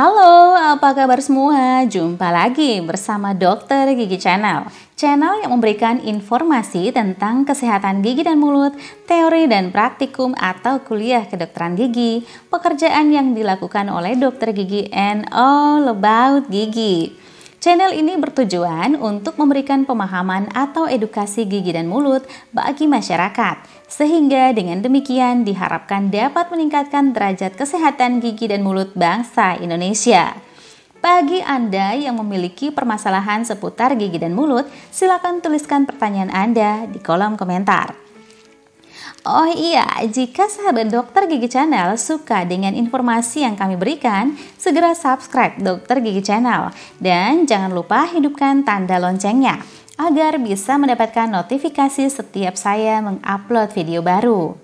Halo, apa kabar semua? Jumpa lagi bersama Dokter Gigi Channel. Channel yang memberikan informasi tentang kesehatan gigi dan mulut, teori dan praktikum atau kuliah kedokteran gigi, pekerjaan yang dilakukan oleh dokter gigi and all about gigi. Channel ini bertujuan untuk memberikan pemahaman atau edukasi gigi dan mulut bagi masyarakat, sehingga dengan demikian diharapkan dapat meningkatkan derajat kesehatan gigi dan mulut bangsa Indonesia. Bagi Anda yang memiliki permasalahan seputar gigi dan mulut, silakan tuliskan pertanyaan Anda di kolom komentar. Oh iya, jika sahabat Dokter Gigi Channel suka dengan informasi yang kami berikan, segera subscribe Dokter Gigi Channel dan jangan lupa hidupkan tanda loncengnya agar bisa mendapatkan notifikasi setiap saya mengupload video baru.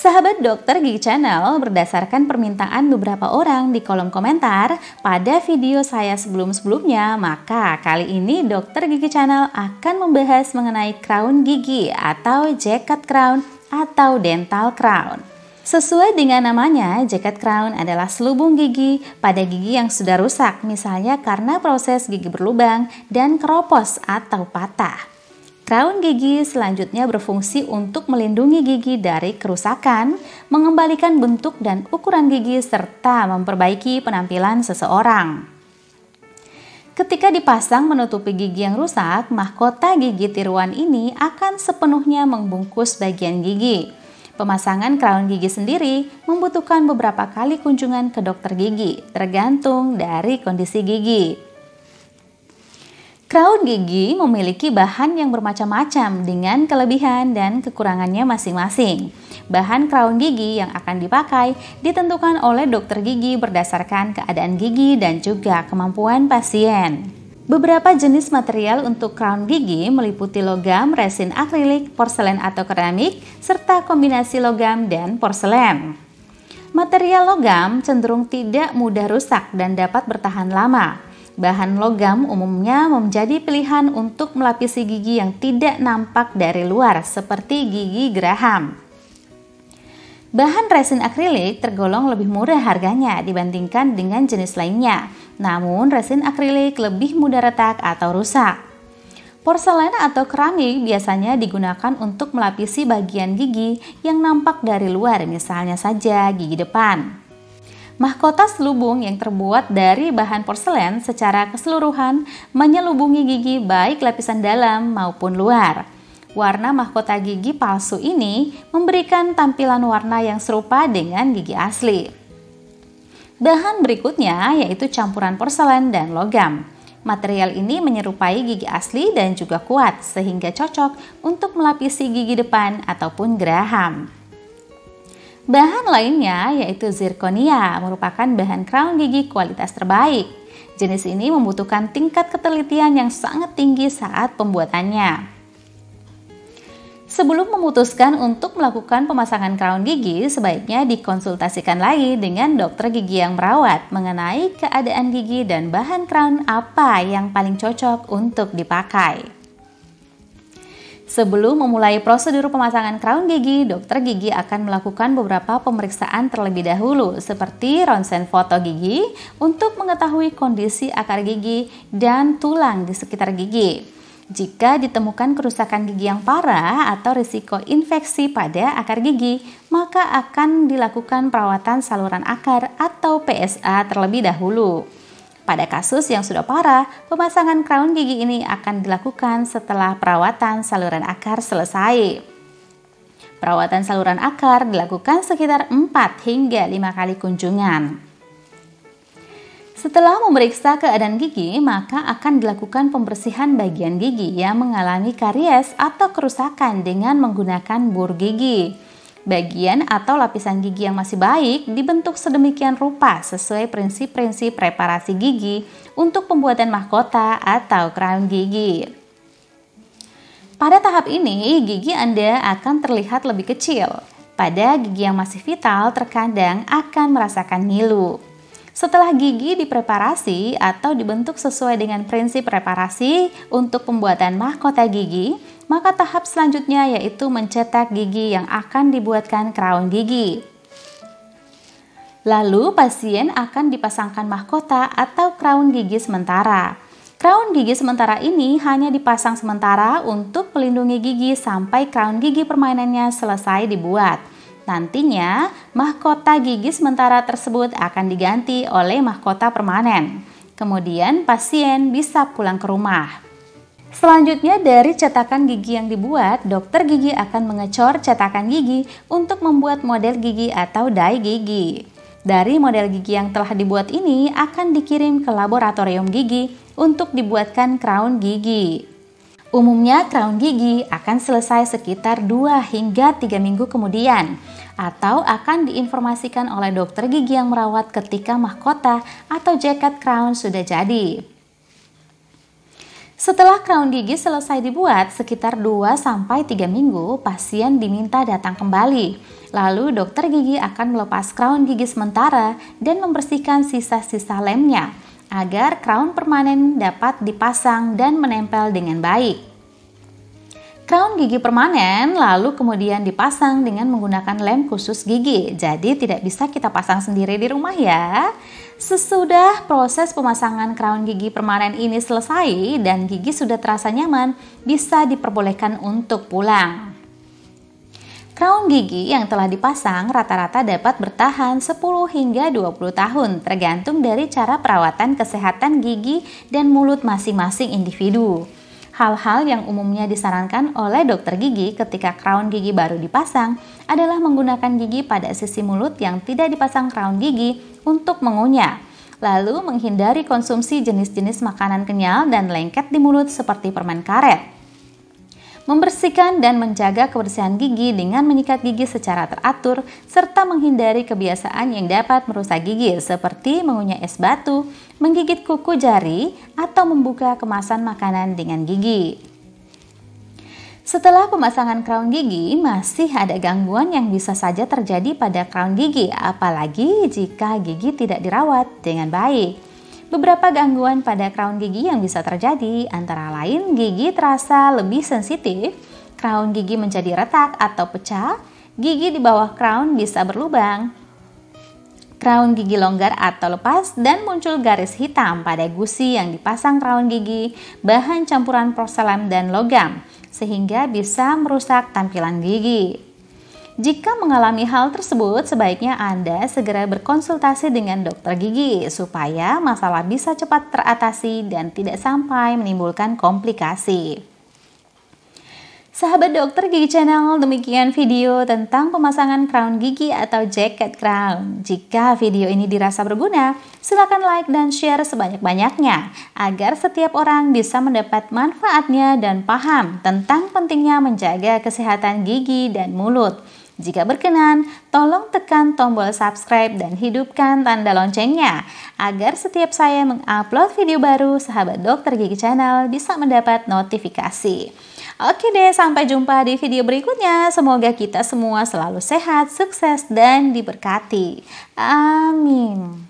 Sahabat Dokter Gigi Channel, berdasarkan permintaan beberapa orang di kolom komentar pada video saya sebelum-sebelumnya, maka kali ini Dokter Gigi Channel akan membahas mengenai crown gigi atau jacket crown atau dental crown. Sesuai dengan namanya, jacket crown adalah selubung gigi pada gigi yang sudah rusak, misalnya karena proses gigi berlubang dan keropos atau patah. Crown gigi selanjutnya berfungsi untuk melindungi gigi dari kerusakan, mengembalikan bentuk dan ukuran gigi, serta memperbaiki penampilan seseorang. Ketika dipasang menutupi gigi yang rusak, mahkota gigi tiruan ini akan sepenuhnya membungkus bagian gigi. Pemasangan crown gigi sendiri membutuhkan beberapa kali kunjungan ke dokter gigi, tergantung dari kondisi gigi. Crown gigi memiliki bahan yang bermacam-macam dengan kelebihan dan kekurangannya masing-masing. Bahan crown gigi yang akan dipakai ditentukan oleh dokter gigi berdasarkan keadaan gigi dan juga kemampuan pasien. Beberapa jenis material untuk crown gigi meliputi logam, resin akrilik, porselen atau keramik, serta kombinasi logam dan porselen. Material logam cenderung tidak mudah rusak dan dapat bertahan lama. Bahan logam umumnya menjadi pilihan untuk melapisi gigi yang tidak nampak dari luar seperti gigi geraham. Bahan resin akrilik tergolong lebih murah harganya dibandingkan dengan jenis lainnya. Namun resin akrilik lebih mudah retak atau rusak. Porselen atau keramik biasanya digunakan untuk melapisi bagian gigi yang nampak dari luar, misalnya saja gigi depan. Mahkota selubung yang terbuat dari bahan porselen secara keseluruhan menyelubungi gigi baik lapisan dalam maupun luar. Warna mahkota gigi palsu ini memberikan tampilan warna yang serupa dengan gigi asli. Bahan berikutnya yaitu campuran porselen dan logam. Material ini menyerupai gigi asli dan juga kuat sehingga cocok untuk melapisi gigi depan ataupun geraham. Bahan lainnya yaitu zirconia merupakan bahan crown gigi kualitas terbaik. Jenis ini membutuhkan tingkat ketelitian yang sangat tinggi saat pembuatannya. Sebelum memutuskan untuk melakukan pemasangan crown gigi, sebaiknya dikonsultasikan lagi dengan dokter gigi yang merawat mengenai keadaan gigi dan bahan crown apa yang paling cocok untuk dipakai. Sebelum memulai prosedur pemasangan crown gigi, dokter gigi akan melakukan beberapa pemeriksaan terlebih dahulu seperti ronsen foto gigi untuk mengetahui kondisi akar gigi dan tulang di sekitar gigi. Jika ditemukan kerusakan gigi yang parah atau risiko infeksi pada akar gigi, maka akan dilakukan perawatan saluran akar atau PSA terlebih dahulu. Pada kasus yang sudah parah, pemasangan crown gigi ini akan dilakukan setelah perawatan saluran akar selesai. Perawatan saluran akar dilakukan sekitar 4 hingga 5 kali kunjungan. Setelah memeriksa keadaan gigi, maka akan dilakukan pembersihan bagian gigi yang mengalami karies atau kerusakan dengan menggunakan bor gigi. Bagian atau lapisan gigi yang masih baik dibentuk sedemikian rupa sesuai prinsip-prinsip preparasi gigi untuk pembuatan mahkota atau crown gigi. Pada tahap ini, gigi Anda akan terlihat lebih kecil. Pada gigi yang masih vital, terkadang akan merasakan ngilu. Setelah gigi dipreparasi atau dibentuk sesuai dengan prinsip preparasi untuk pembuatan mahkota gigi, maka tahap selanjutnya yaitu mencetak gigi yang akan dibuatkan crown gigi. Lalu pasien akan dipasangkan mahkota atau crown gigi sementara. Crown gigi sementara ini hanya dipasang sementara untuk melindungi gigi sampai crown gigi permainannya selesai dibuat. Nantinya, mahkota gigi sementara tersebut akan diganti oleh mahkota permanen. Kemudian pasien bisa pulang ke rumah. Selanjutnya dari cetakan gigi yang dibuat, dokter gigi akan mengecor cetakan gigi untuk membuat model gigi atau dai gigi. Dari model gigi yang telah dibuat ini akan dikirim ke laboratorium gigi untuk dibuatkan crown gigi. Umumnya crown gigi akan selesai sekitar 2 hingga 3 minggu kemudian atau akan diinformasikan oleh dokter gigi yang merawat ketika mahkota atau jaket crown sudah jadi. Setelah crown gigi selesai dibuat, sekitar 2-3 minggu, pasien diminta datang kembali. Lalu dokter gigi akan melepas crown gigi sementara dan membersihkan sisa-sisa lemnya agar crown permanen dapat dipasang dan menempel dengan baik. Crown gigi permanen lalu kemudian dipasang dengan menggunakan lem khusus gigi. Jadi tidak bisa kita pasang sendiri di rumah ya. Sesudah proses pemasangan crown gigi permanen ini selesai dan gigi sudah terasa nyaman, bisa diperbolehkan untuk pulang. Crown gigi yang telah dipasang rata-rata dapat bertahan 10 hingga 20 tahun tergantung dari cara perawatan kesehatan gigi dan mulut masing-masing individu. Hal-hal yang umumnya disarankan oleh dokter gigi ketika crown gigi baru dipasang adalah menggunakan gigi pada sisi mulut yang tidak dipasang crown gigi untuk mengunyah. Lalu menghindari konsumsi jenis-jenis makanan kenyal dan lengket di mulut seperti permen karet membersihkan dan menjaga kebersihan gigi dengan menyikat gigi secara teratur, serta menghindari kebiasaan yang dapat merusak gigi seperti mengunyah es batu, menggigit kuku jari, atau membuka kemasan makanan dengan gigi. Setelah pemasangan crown gigi, masih ada gangguan yang bisa saja terjadi pada crown gigi, apalagi jika gigi tidak dirawat dengan baik. Beberapa gangguan pada crown gigi yang bisa terjadi antara lain gigi terasa lebih sensitif, crown gigi menjadi retak atau pecah, gigi di bawah crown bisa berlubang, crown gigi longgar atau lepas, dan muncul garis hitam pada gusi yang dipasang crown gigi, bahan campuran porselen dan logam, sehingga bisa merusak tampilan gigi. Jika mengalami hal tersebut, sebaiknya Anda segera berkonsultasi dengan dokter gigi supaya masalah bisa cepat teratasi dan tidak sampai menimbulkan komplikasi. Sahabat dokter gigi channel, demikian video tentang pemasangan crown gigi atau jacket crown. Jika video ini dirasa berguna, silakan like dan share sebanyak-banyaknya agar setiap orang bisa mendapat manfaatnya dan paham tentang pentingnya menjaga kesehatan gigi dan mulut. Jika berkenan, tolong tekan tombol subscribe dan hidupkan tanda loncengnya agar setiap saya mengupload video baru sahabat dokter gigi channel bisa mendapat notifikasi. Oke deh, sampai jumpa di video berikutnya. Semoga kita semua selalu sehat, sukses, dan diberkati. Amin.